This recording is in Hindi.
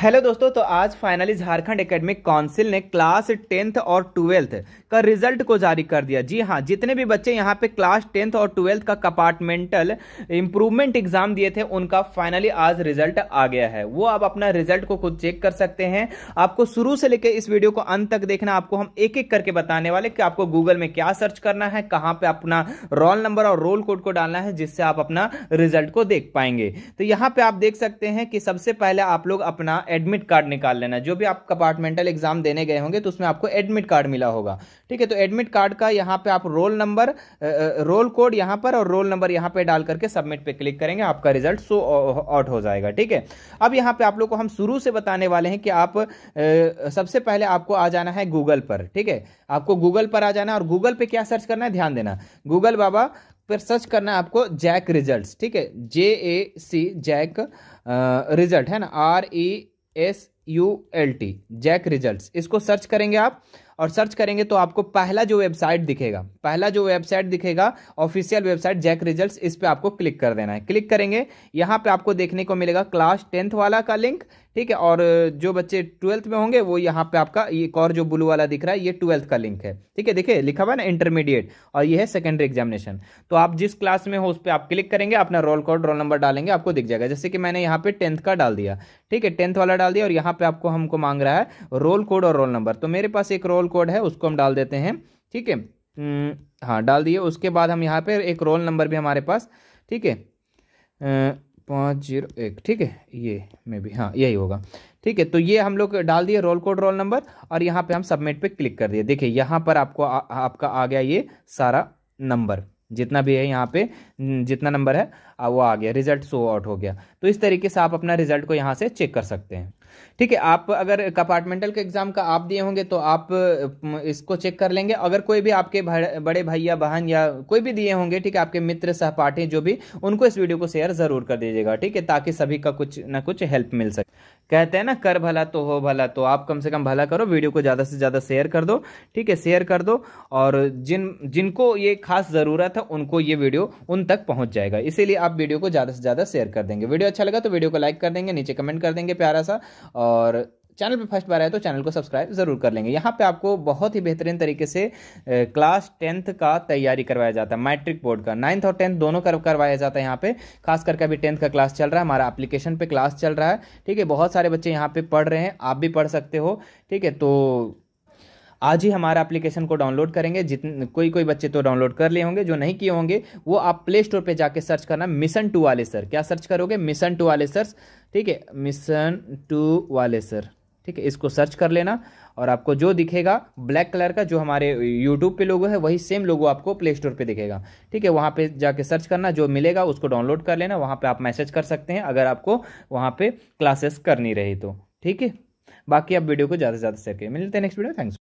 हेलो दोस्तों तो आज फाइनली झारखंड एकेडमिक काउंसिल ने क्लास टेंथ और ट्वेल्थ का रिजल्ट को जारी कर दिया जी हाँ जितने भी बच्चे यहाँ पे क्लास टेंथ और ट्वेल्थ का कंपार्टमेंटल इम्प्रूवमेंट एग्जाम दिए थे उनका फाइनली आज रिजल्ट आ गया है वो आप अपना रिजल्ट को खुद चेक कर सकते हैं आपको शुरू से लेकर इस वीडियो को अंत तक देखना आपको हम एक एक करके बताने वाले कि आपको गूगल में क्या सर्च करना है कहाँ पर अपना रोल नंबर और रोल कोड को डालना है जिससे आप अपना रिजल्ट को देख पाएंगे तो यहाँ पर आप देख सकते हैं कि सबसे पहले आप लोग अपना अपना एडमिट कार्ड निकाल लेना जो भी आप कंपार्टमेंटल एग्जाम देने गए होंगे तो उसमें आपको एडमिट कार्ड मिला होगा ठीक है तो एडमिट कार्ड का यहाँ पे आप रोल नंबर रोल कोड यहाँ पर और रोल नंबर यहाँ पे डाल करके सबमिट पे क्लिक करेंगे आपका रिजल्ट शो आउट हो जाएगा ठीक है अब यहाँ पे आप लोग को हम शुरू से बताने वाले हैं कि आप सबसे पहले आपको आ जाना है गूगल पर ठीक है आपको गूगल पर आ जाना और गूगल पर क्या सर्च करना है ध्यान देना गूगल बाबा पर सर्च करना है आपको जैक रिजल्ट ठीक है जे ए सी जैक रिजल्ट है ना R E e es U L T JAC result इसको सर्च करेंगे आप और सर्च करेंगे तो आपको पहला जो वेबसाइट दिखेगा पहला जो वेबसाइट दिखेगा ऑफिशियल वेबसाइट जैक रिजल्ट्स इस पर आपको क्लिक कर देना है क्लिक करेंगे यहाँ पे आपको देखने को मिलेगा क्लास टेंथ वाला का लिंक ठीक है और जो बच्चे ट्वेल्थ में होंगे वो यहाँ पे आपका एक और जो ब्लू वाला दिख रहा है ये ट्वेल्थ का लिंक है ठीक है देखिए लिखा हुआ ना इंटरमीडिएट और ये है सेकेंडरी एग्जामिनेशन तो आप जिस क्लास में हो उस पर आप क्लिक करेंगे अपना रोल कोड रोल नंबर डालेंगे आपको दिख जाएगा जैसे कि मैंने यहाँ पे टेंथ का डाल दिया ठीक है टेंथ वाला डाल दिया और यहाँ यहाँ पे आपको हमको मांग रहा है रोल कोड और रोल नंबर तो मेरे पास एक रोल कोड है उसको हम डाल देते हैं ठीक है हम्म, हाँ डाल दिए उसके बाद हम यहाँ पे एक रोल नंबर भी हमारे पास ठीक है पाँच जीरो एक ठीक है ये मे भी हाँ यही होगा ठीक है तो ये हम लोग डाल दिए रोल कोड रोल नंबर और यहाँ पे हम सबमिट पे क्लिक कर दिए देखिए यहाँ पर आपको आ, आपका आ गया ये सारा नंबर जितना भी है यहाँ पे जितना नंबर है वो आ गया रिजल्ट शो आउट हो गया तो इस तरीके से आप अपना रिजल्ट को यहाँ से चेक कर सकते हैं ठीक है आप अगर कंपार्टमेंटल के एग्जाम का आप दिए होंगे तो आप इसको चेक कर लेंगे अगर कोई भी आपके बड़े भाई या बहन या कोई भी दिए होंगे ठीक है आपके मित्र सहपाठी जो भी उनको इस वीडियो को शेयर जरूर कर दीजिएगा ठीक है ताकि सभी का कुछ ना कुछ हेल्प मिल सके कहते हैं ना कर भला तो हो भला तो आप कम से कम भला करो वीडियो को ज़्यादा से ज़्यादा शेयर कर दो ठीक है शेयर कर दो और जिन जिनको ये खास ज़रूरत है उनको ये वीडियो उन तक पहुंच जाएगा इसीलिए आप वीडियो को ज़्यादा से ज़्यादा शेयर कर देंगे वीडियो अच्छा लगा तो वीडियो को लाइक कर देंगे नीचे कमेंट कर देंगे प्यारा सा और चैनल पर फर्स्ट बार आए तो चैनल को सब्सक्राइब ज़रूर कर लेंगे यहाँ पे आपको बहुत ही बेहतरीन तरीके से क्लास टेंथ का तैयारी करवाया जाता है मैट्रिक बोर्ड का नाइन्थ और टेंथ दोनों कर करवाया जाता है यहाँ पे खास करके अभी टेंथ का क्लास चल रहा है हमारा एप्लीकेशन पे क्लास चल रहा है ठीक है बहुत सारे बच्चे यहाँ पे पढ़ रहे हैं आप भी पढ़ सकते हो ठीक है तो आज ही हमारा एप्लीकेशन को डाउनलोड करेंगे जितने कोई कोई बच्चे तो डाउनलोड कर लिए होंगे जो नहीं किए होंगे वो आप प्ले स्टोर पर जाके सर्च करना मिशन टू वाले सर क्या सर्च करोगे मिशन टू वाले सर ठीक है मिशन टू वाले सर ठीक है इसको सर्च कर लेना और आपको जो दिखेगा ब्लैक कलर का जो हमारे यूट्यूब पे लोगो है वही सेम लोगो आपको प्ले स्टोर पे दिखेगा ठीक है वहाँ पे जाके सर्च करना जो मिलेगा उसको डाउनलोड कर लेना वहाँ पे आप मैसेज कर सकते हैं अगर आपको वहाँ पे क्लासेस करनी रही तो ठीक है बाकी आप वीडियो को ज़्यादा से ज़्यादा शेयर करें मिलते हैं नेक्स्ट वीडियो थैंक्स